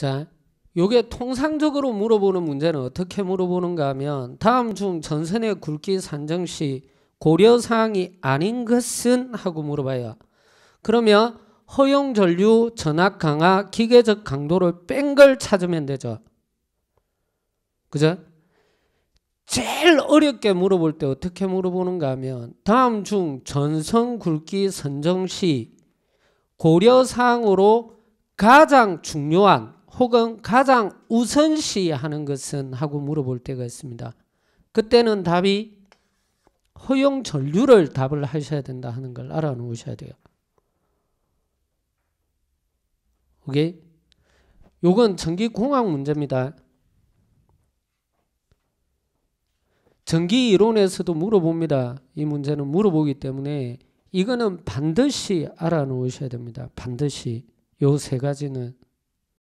자, 요게 통상적으로 물어보는 문제는 어떻게 물어보는가 하면 다음 중 전선의 굵기 산정 시 고려 사항이 아닌 것은 하고 물어봐요. 그러면 허용 전류, 전압 강화, 기계적 강도를 뺀 걸 찾으면 되죠. 그죠? 제일 어렵게 물어볼 때 어떻게 물어보는가 하면 다음 중 전선 굵기 선정 시 고려 사항으로 가장 중요한 혹은 가장 우선시하는 것은 하고 물어볼 때가 있습니다. 그때는 답이 허용 전류를 답을 하셔야 된다 하는 걸 알아 놓으셔야 돼요. 오케이? 요건 전기공학 문제입니다. 전기 이론에서도 물어봅니다. 이 문제는 물어보기 때문에 이거는 반드시 알아 놓으셔야 됩니다. 반드시 요 세 가지는